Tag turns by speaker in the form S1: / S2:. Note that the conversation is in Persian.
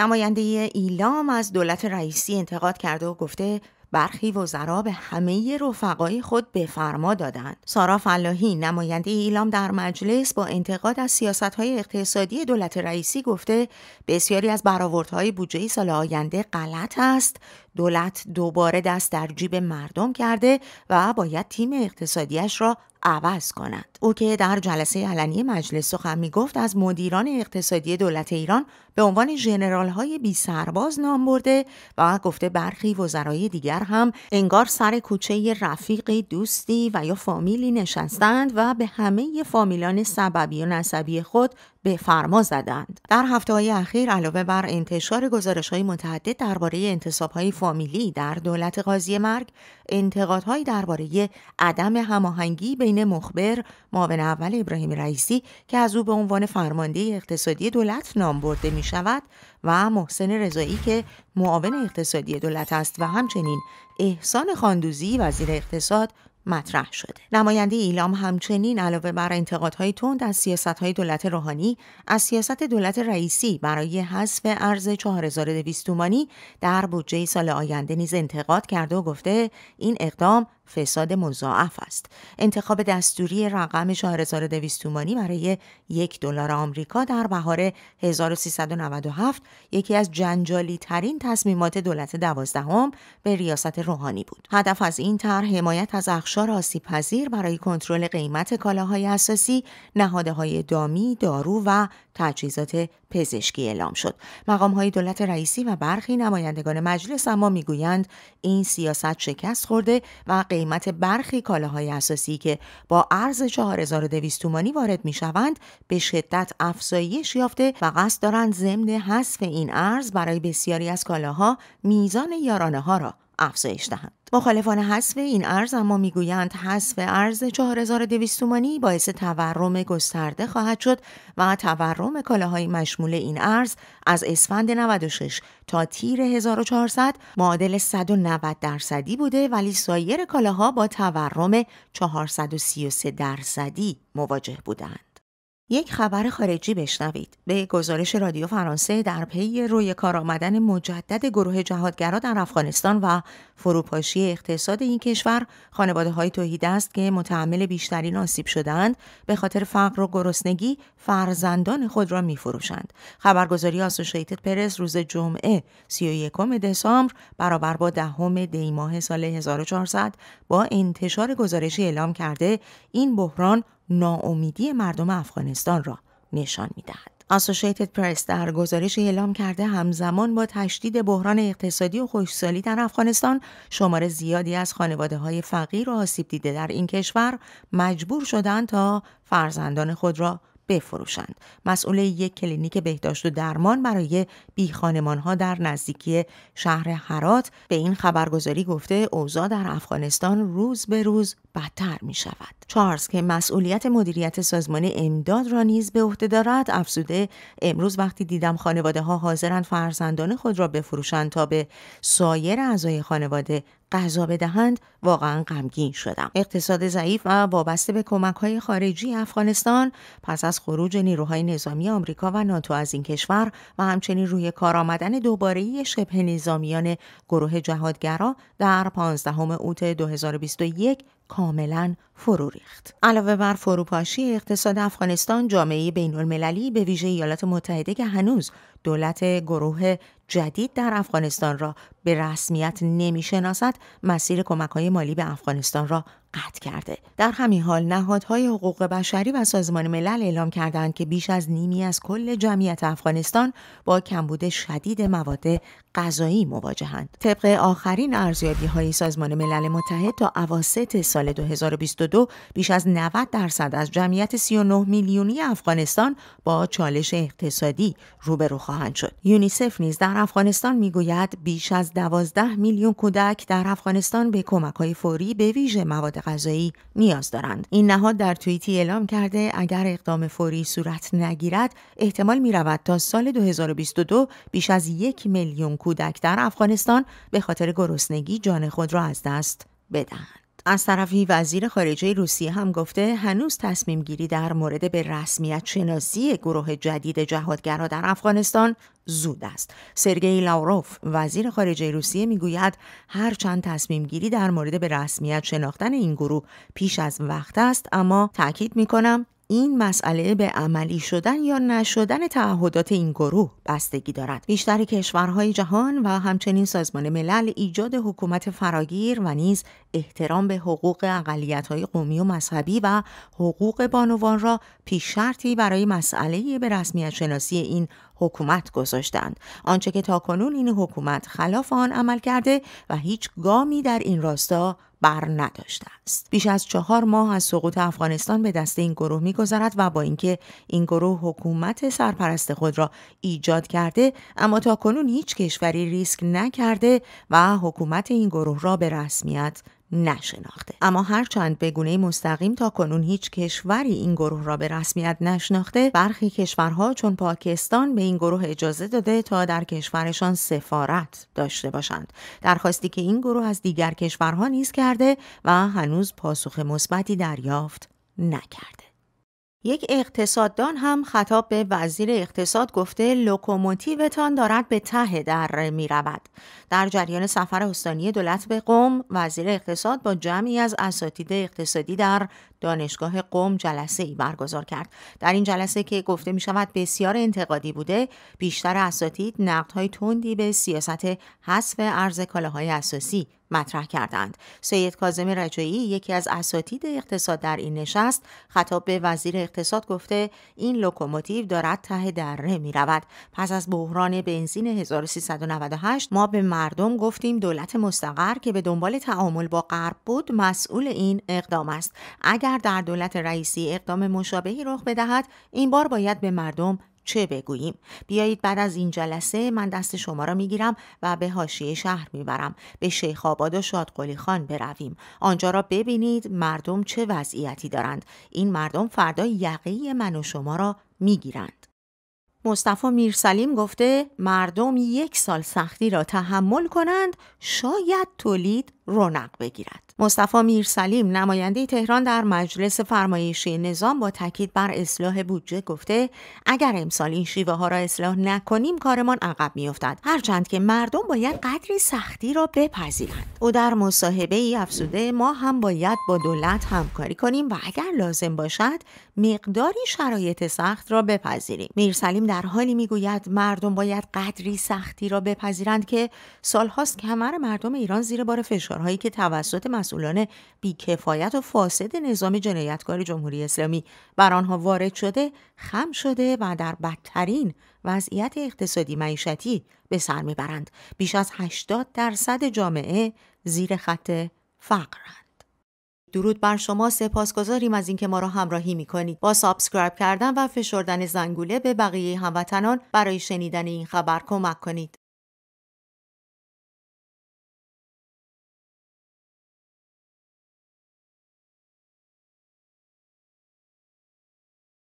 S1: نماینده ایلام از دولت رئیسی انتقاد کرده و گفته برخی وزرا به همه رفقای خود به فرما دادند. سارا فلاحی نماینده ایلام در مجلس با انتقاد از سیاست های اقتصادی دولت رئیسی گفته بسیاری از برآوردهای بودجه سال آینده غلط است دولت دوباره دست در جیب مردم کرده و باید تیم اقتصادیش را عوض کند او که در جلسه علنی مجلس سخن می گفت از مدیران اقتصادی دولت ایران به عنوان ژنرال های بی سرباز نام برده و گفته برخی وزرای دیگر هم انگار سر کوچه رفیقی دوستی و یا فامیلی نشستند و به همه فامیلان سببی و نسبی خود به فرما زدند در هفته های اخیر علاوه بر انتشار گزارش های متعدد درباره انتصاب های فامیلی در دولت قاضی مرگ انتقادهایی درباره عدم هماهنگی بین مخبر معاون اول ابراهیم رئیسی که از او به عنوان فرمانده اقتصادی دولت نام برده می شود و محسن رضایی که معاون اقتصادی دولت است و همچنین احسان خاندوزی وزیر اقتصاد مطرح شده. نماینده ایلام همچنین علاوه بر انتقادهای تند از سیاستهای دولت روحانی از سیاست دولت رئیسی برای حذف ارز 4200 تومانی در بودجه سال آینده نیز انتقاد کرده و گفته این اقدام فساد مضاعف است. انتخاب دستوری رقم 4200 تومانی برای یک دلار آمریکا در بهار 1397 یکی از جنجالی ترین تصمیمات دولت دوازدهم به ریاست روحانی بود. هدف از این طرح حمایت از اخشار آسیب برای کنترل قیمت کالاهای اساسی، نهادهای دامی، دارو و تجهیزات پزشکی اعلام شد مقام های دولت رئیسی و برخی نمایندگان مجلس اما میگویند این سیاست شکست خورده و قیمت برخی کالاهای اساسی که با ارز 4200 تومانی وارد می شوند به شدت افزایش یافته و قصد دارند ضمن حذف این ارز برای بسیاری از کالاها میزان یارانه ها را افزایش دهند مخالفان حذف این ارز اما میگویند حذف ارز 4200 تومانی باعث تورم گسترده خواهد شد و تورم کالاهای مشمول این ارز از اسفند 96 تا تیر 1400 معادل 190 درصدی بوده ولی سایر کالاها با تورم 433 درصدی مواجه بودند یک خبر خارجی بشنوید به گزارش رادیو فرانسه در پی روی کار آمدن مجدد گروه جهادگرا در افغانستان و فروپاشی اقتصاد این کشور خانواده های توحید است که متحمل بیشترین آسیب شدند به خاطر فقر و گرسنگی فرزندان خود را می فروشند. خبرگزاری آسوشیتد پرس روز جمعه 31 دسامبر برابر با دهم دی ماه سال 1400 با انتشار گزارشی اعلام کرده این بحران ناامیدی مردم افغانستان را نشان میدهد. آسوشیتد پرس در گزارش اعلام کرده همزمان با تشدید بحران اقتصادی و خوشسالی در افغانستان شمار زیادی از خانواده های فقیر و آسیب دیده در این کشور مجبور شدند تا فرزندان خود را بفروشند. مسئول یک کلینیک بهداشت و درمان برای بیخانمان ها در نزدیکی شهر حرات به این خبرگزاری گفته اوضاع در افغانستان روز به روز بدتر می شود. چارلز که مسئولیت مدیریت سازمان امداد را نیز به عهده دارد افزوده امروز وقتی دیدم خانواده ها حاضرند فرزندان خود را بفروشند تا به سایر اعضای خانواده غذا بدهند واقعا غمگین شدم اقتصاد ضعیف و وابسته به کمکهای خارجی افغانستان پس از خروج نیروهای نظامی آمریکا و ناتو از این کشور و همچنین روی کار آمدن دوباره شبه نظامیان گروه جهادگرا در 15 اوت 2021 کاملا فرو ریخت. علاوه بر فروپاشی اقتصاد افغانستان جامعه بین المللی به ویژه ایالات متحده که هنوز دولت گروه جدید در افغانستان را به رسمیت نمیشناسد مسیر کمک های مالی به افغانستان را قطع کرده در همین حال نهادهای حقوق بشری و سازمان ملل اعلام کردند که بیش از نیمی از کل جمعیت افغانستان با کمبود شدید مواد غذایی مواجهند طبق آخرین ارزیابی های سازمان ملل متحد تا اواسط سال 2022 بیش از 90 درصد از جمعیت 39 میلیونی افغانستان با چالش اقتصادی روبرو خواهند شد یونیسف نیز در افغانستان میگوید بیش از 12 میلیون کودک در افغانستان به کمک های فوری به ویژه مواد غذایی نیاز دارند این نهاد در توییتی اعلام کرده اگر اقدام فوری صورت نگیرد احتمال می رود تا سال 2022 بیش از یک میلیون کودک در افغانستان به خاطر گرسنگی جان خود را از دست بدهند از طرفی وزیر خارجه روسیه هم گفته هنوز تصمیم گیری در مورد به رسمیت شناسی گروه جدید جهادگرا در افغانستان زود است. سرگئی لاوروف وزیر خارجه روسیه میگوید هرچند تصمیم گیری در مورد به رسمیت شناختن این گروه پیش از وقت است اما تاکید می کنم این مسئله به عملی شدن یا نشدن تعهدات این گروه بستگی دارد بیشتر کشورهای جهان و همچنین سازمان ملل ایجاد حکومت فراگیر و نیز احترام به حقوق اقلیت‌های قومی و مذهبی و حقوق بانوان را پیش شرطی برای مسئله به رسمیت شناسی این حکومت گذاشتند آنچه که تاکنون این حکومت خلاف آن عمل کرده و هیچ گامی در این راستا بر نداشته است بیش از چهار ماه از سقوط افغانستان به دست این گروه میگذرد و با اینکه این گروه حکومت سرپرست خود را ایجاد کرده اما تا کنون هیچ کشوری ریسک نکرده و حکومت این گروه را به رسمیت نشناخته اما هرچند به گونه مستقیم تا کنون هیچ کشوری این گروه را به رسمیت نشناخته برخی کشورها چون پاکستان به این گروه اجازه داده تا در کشورشان سفارت داشته باشند درخواستی که این گروه از دیگر کشورها نیز کرده و هنوز پاسخ مثبتی دریافت نکرده یک اقتصاددان هم خطاب به وزیر اقتصاد گفته لوکوموتیوتان دارد به ته در می رود. در جریان سفر استانی دولت به قوم وزیر اقتصاد با جمعی از اساتید اقتصادی در دانشگاه قوم جلسه ای برگزار کرد در این جلسه که گفته می شود بسیار انتقادی بوده بیشتر اساتید نقدهای تندی به سیاست حذف ارز کالاهای اساسی مطرح کردند. سید کاظم رجایی یکی از اساتید اقتصاد در این نشست خطاب به وزیر اقتصاد گفته این لوکوموتیو دارد ته دره می رود. پس از بحران بنزین 1398 ما به مردم گفتیم دولت مستقر که به دنبال تعامل با غرب بود مسئول این اقدام است اگر در دولت رئیسی اقدام مشابهی رخ بدهد این بار باید به مردم چه بگوییم بیایید بعد از این جلسه من دست شما را میگیرم و به حاشیه شهر میبرم به شیخ آباد و شادقلی خان برویم آنجا را ببینید مردم چه وضعیتی دارند این مردم فردا یقه من و شما را میگیرند مصطفی میرسلیم گفته مردم یک سال سختی را تحمل کنند شاید تولید رونق بگیرد. مصطفی میرسلیم نماینده تهران در مجلس فرمایشی نظام با تاکید بر اصلاح بودجه گفته اگر امسال این شیوه ها را اصلاح نکنیم کارمان عقب میافتد هرچند که مردم باید قدری سختی را بپذیرند او در مصاحبه ای افزوده ما هم باید با دولت همکاری کنیم و اگر لازم باشد مقداری شرایط سخت را بپذیریم میرسلیم در در حالی میگوید مردم باید قدری سختی را بپذیرند که سالهاست کمر مردم ایران زیر بار فشارهایی که توسط مسئولان بیکفایت و فاسد نظام جنایتکار جمهوری اسلامی بر آنها وارد شده خم شده و در بدترین وضعیت اقتصادی معیشتی به سر میبرند بیش از 80 درصد جامعه زیر خط فقرند درود بر شما سپاسگزاریم از اینکه ما را همراهی میکنید با سابسکرایب کردن و فشردن زنگوله به بقیه هموطنان برای شنیدن این خبر کمک کنید